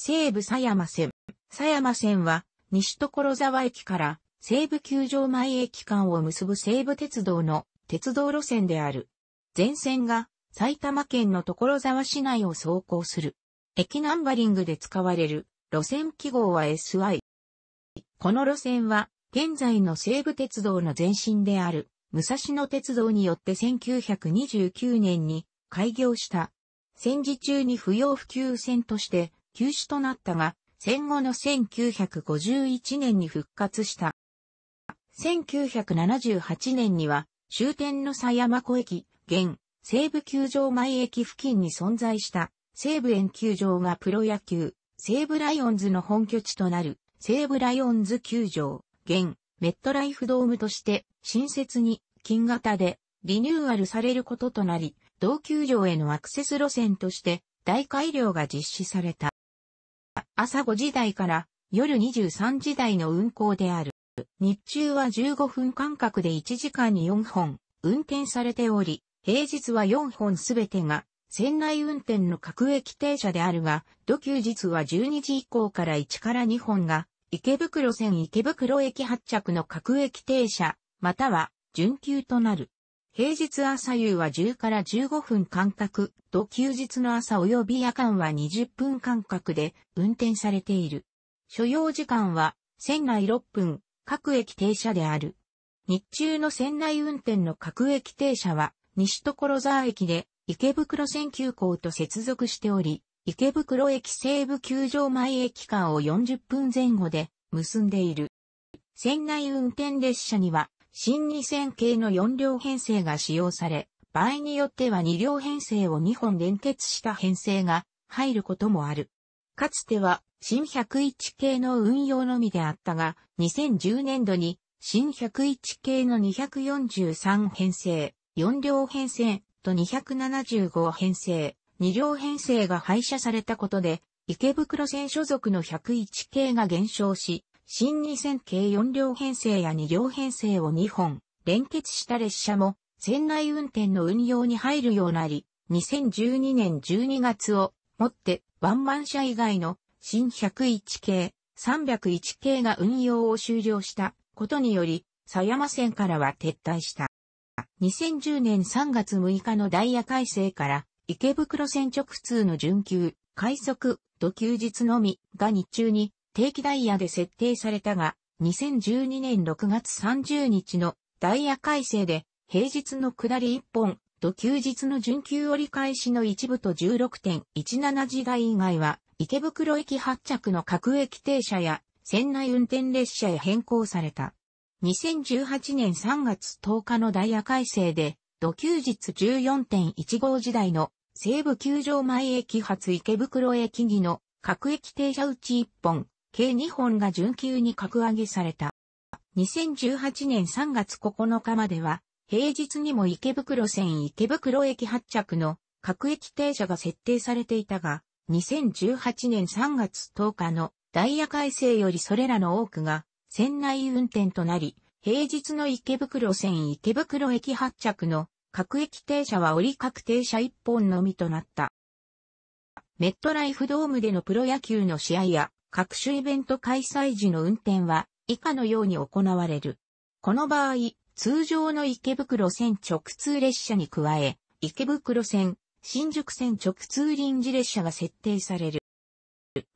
西武狭山線。狭山線は、西所沢駅から西武球場前駅間を結ぶ西武鉄道の鉄道路線である。全線が埼玉県の所沢市内を走行する。駅ナンバリングで使われる路線記号は SI。この路線は現在の西武鉄道の前身である武蔵野鉄道によって1929年に開業した。戦時中に不要不急線として休止となったが、戦後の1951年に復活した。1978年には終点の狭山湖駅、現、西武球場前駅付近に存在した西武園球場がプロ野球、西武ライオンズの本拠地となる西武ライオンズ球場、現、メットライフドームとして新設に金型でリニューアルされることとなり、同球場へのアクセス路線として大改良が実施された。朝5時台から夜23時台の運行である。日中は15分間隔で1時間に4本運転されており、平日は4本すべてが船内運転の各駅停車であるが、土休日は12時以降から1から2本が池袋線池袋駅発着の各駅停車、または準急となる。平日朝夕は10から15分間隔と休日の朝及び夜間は20分間隔で運転されている。所要時間は船内6分、各駅停車である。日中の船内運転の各駅停車は西所沢駅で池袋線急行と接続しており、池袋駅西部球場前駅間を40分前後で結んでいる。船内運転列車には新2000系の4両編成が使用され、場合によっては2両編成を2本連結した編成が入ることもある。かつては新101系の運用のみであったが、2010年度に新101系の243編成、4両編成と275編成、2両編成が廃車されたことで、池袋線所属の101系が減少し、新2000系4両編成や2両編成を2本、連結した列車も、船内運転の運用に入るようなり、2012年12月をもってワンマン車以外の新101系、301系が運用を終了したことにより、狭山線からは撤退した。2010年3月6日のダイヤ改正から、池袋線直通の準急、快速、土休日のみが日中に定期ダイヤで設定されたが、2012年6月30日のダイヤ改正で、平日の下り1本と休日の準急折り返しの一部と16.17時台以外は、池袋駅発着の各駅停車や、船内運転列車へ変更された。2018年3月10日のダイヤ改正で、土休日14.15時台の西武球場前駅発池袋駅議の各駅停車うち1本計2本が準急に格上げされた。2018年3月9日までは、平日にも池袋線池袋駅発着の各駅停車が設定されていたが、2018年3月10日のダイヤ改正よりそれらの多くが船内運転となり、平日の池袋線池袋駅発着の各駅停車は折り確定車1本のみとなった。メットライフドームでのプロ野球の試合や各種イベント開催時の運転は以下のように行われる。この場合、通常の池袋線直通列車に加え、池袋線、新宿線直通臨時列車が設定される。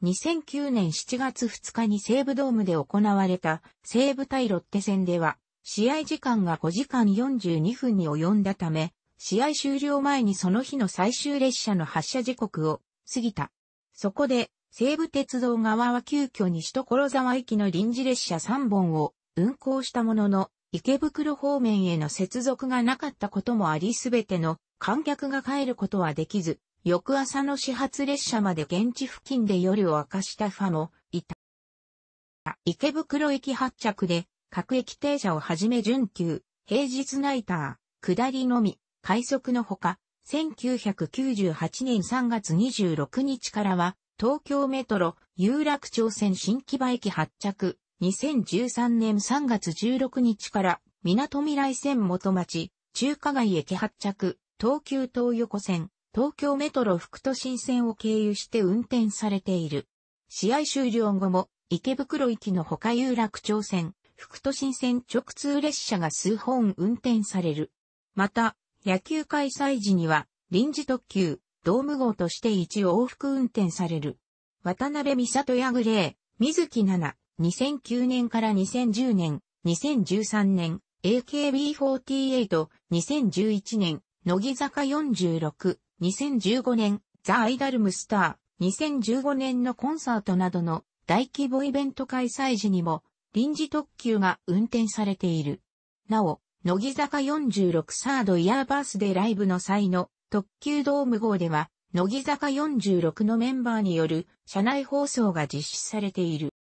2009年7月2日に西武ドームで行われた西武対ロッテ戦では、試合時間が5時間42分に及んだため、試合終了前にその日の最終列車の発車時刻を過ぎた。そこで西武鉄道側は急遽西所沢駅の臨時列車3本を運行したものの、池袋方面への接続がなかったこともありすべての観客が帰ることはできず、翌朝の始発列車まで現地付近で夜を明かしたファもいた。池袋駅発着で各駅停車をはじめ準急、平日ナイター、下りのみ、快速のほか、1998年3月26日からは東京メトロ、有楽町線新木場駅発着、2013年3月16日から、港未来線元町、中華街駅発着、東急東横線、東京メトロ副都心線を経由して運転されている。試合終了後も、池袋駅の他有楽町線、副都心線直通列車が数本運転される。また、野球開催時には、臨時特急、ドーム号として一往復運転される。渡辺美里やグレー、水木奈々、2009年から2010年、2013年、AKB48、2011年、乃木坂46、2015年、ザ・アイダルムスター、2015年のコンサートなどの大規模イベント開催時にも、臨時特急が運転されている。なお、乃木坂46サードイヤーバースデーライブの際の特急ドーム号では、乃木坂46のメンバーによる車内放送が実施されている。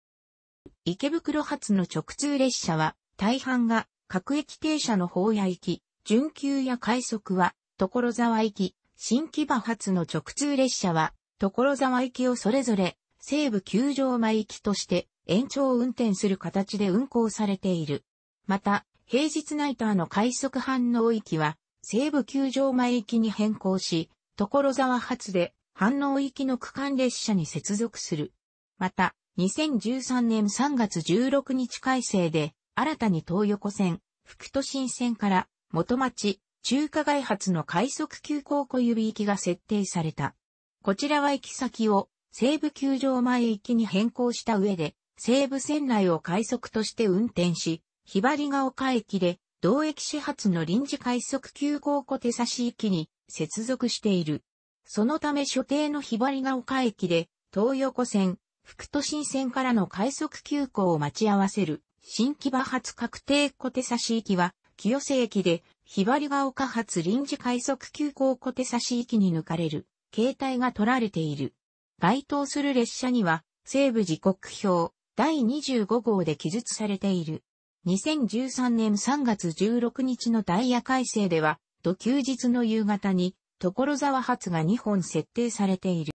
池袋発の直通列車は、大半が各駅停車の方や行き、準急や快速は、所沢行き、新木場発の直通列車は、所沢行きをそれぞれ、西部球場前行きとして延長運転する形で運行されている。また、平日ナイターの快速反応域は、西武球場前行きに変更し、所沢発で反応行きの区間列車に接続する。また、2013年3月16日改正で、新たに東横線、副都心線から元町、中華街発の快速急行小指行きが設定された。こちらは行き先を西武球場前行きに変更した上で、西武線内を快速として運転し、ひばりが丘駅で同駅始発の臨時快速急行小手差し駅に接続している。そのため所定のひばりが丘駅で、東横線、副都心線からの快速急行を待ち合わせる、新木場発確定小手差し駅は、清瀬駅で、ひばりが丘発臨時快速急行小手差し駅に抜かれる、携帯が取られている。該当する列車には、西部時刻表、第25号で記述されている。2013年3月16日のダイヤ改正では、土休日の夕方に、所沢発が2本設定されている。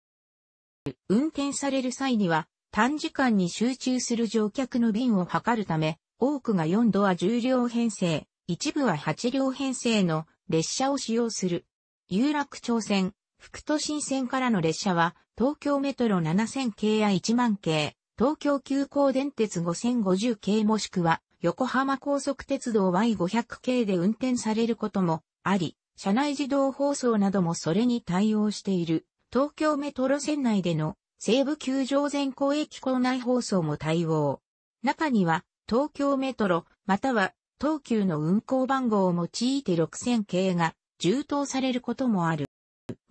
運転される際には、短時間に集中する乗客の便を測るため、多くが4度は10両編成、一部は8両編成の列車を使用する。有楽町線、副都心線からの列車は、東京メトロ7000系や1万系、東京急行電鉄5050系もしくは、横浜高速鉄道 Y500 系で運転されることもあり、車内自動放送などもそれに対応している、東京メトロ線内での西武球場前後駅構内放送も対応。中には、東京メトロ、または東急の運行番号を用いて6000系が充当されることもある。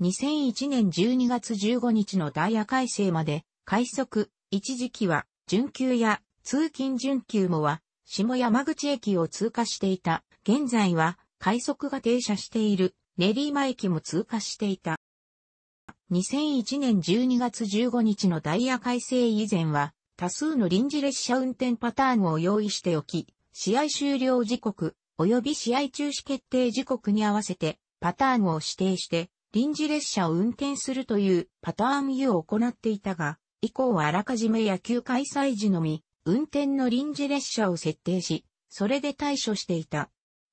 2001年12月15日のダイヤ改正まで、快速、一時期は、準急や通勤準急もは、下山口駅を通過していた。現在は快速が停車している練馬駅も通過していた。2001年12月15日のダイヤ改正以前は多数の臨時列車運転パターンを用意しておき、試合終了時刻及び試合中止決定時刻に合わせてパターンを指定して臨時列車を運転するというパターン U を行っていたが、以降はあらかじめ野球開催時のみ運転の臨時列車を設定し、それで対処していた。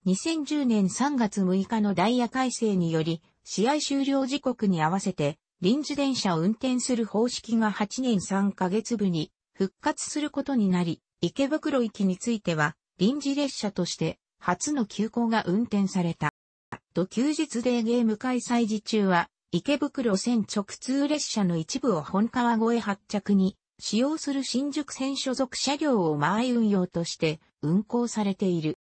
2010年3月6日のダイヤ改正により、試合終了時刻に合わせて、臨時電車を運転する方式が8年3ヶ月分に復活することになり、池袋駅については、臨時列車として初の急行が運転された。と休日デーゲーム開催時中は、池袋線直通列車の一部を本川越発着に使用する新宿線所属車両を前運用として運行されている。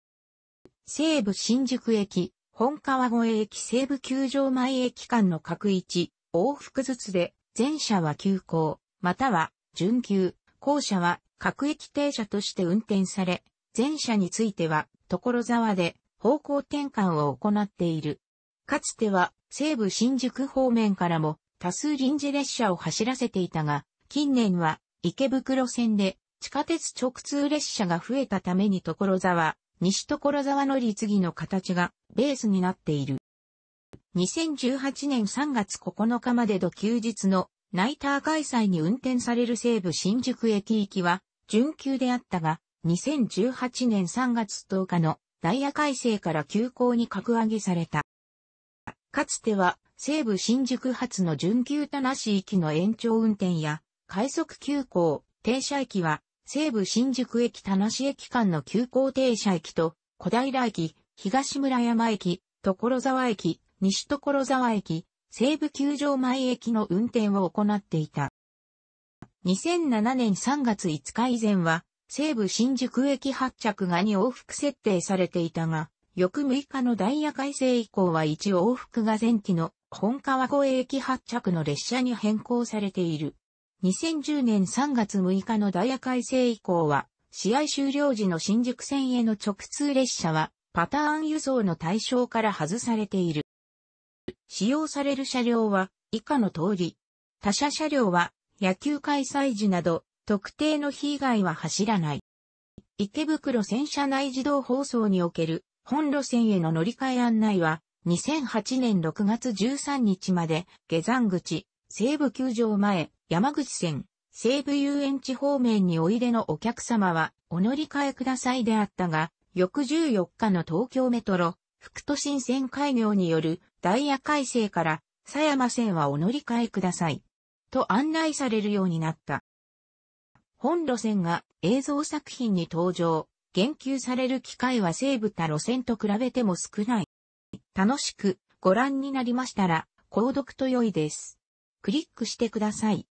西武新宿駅、本川越駅西武球場前駅間の各1、往復ずつで、全車は急行、または、準急、後車は各駅停車として運転され、前車については、所沢で方向転換を行っている。かつては、西武新宿方面からも多数臨時列車を走らせていたが、近年は池袋線で地下鉄直通列車が増えたために所沢、西所沢の立議の形がベースになっている。2018年3月9日まで土休日のナイター開催に運転される西武新宿駅行きは、準急であったが、2018年3月10日のダイヤ改正から休校に格上げされた。かつては、西武新宿発の準急田無行きの延長運転や、快速急行、停車駅は、西武新宿駅田無駅間の急行停車駅と、小平駅、東村山駅、所沢駅、西所沢駅、西武球場前駅の運転を行っていた。2007年3月5日以前は、西武新宿駅発着が2往復設定されていたが、翌6日のダイヤ改正以降は1往復が前期の本川越駅発着の列車に変更されている。2010年3月6日のダイヤ改正以降は、試合終了時の新宿線への直通列車は、パターン輸送の対象から外されている。使用される車両は、以下の通り。他社車両は、野球開催時など、特定の日以外は走らない。池袋線車内自動放送における本路線への乗り換え案内は2008年6月13日まで下山口西部球場前山口線、西武遊園地方面においでのお客様はお乗り換えくださいであったが、翌14日の東京メトロ、副都心線開業によるダイヤ改正から、狭山線はお乗り換えください。と案内されるようになった。本路線が映像作品に登場、言及される機会は西武他路線と比べても少ない。楽しくご覧になりましたら、購読と良いです。クリックしてください。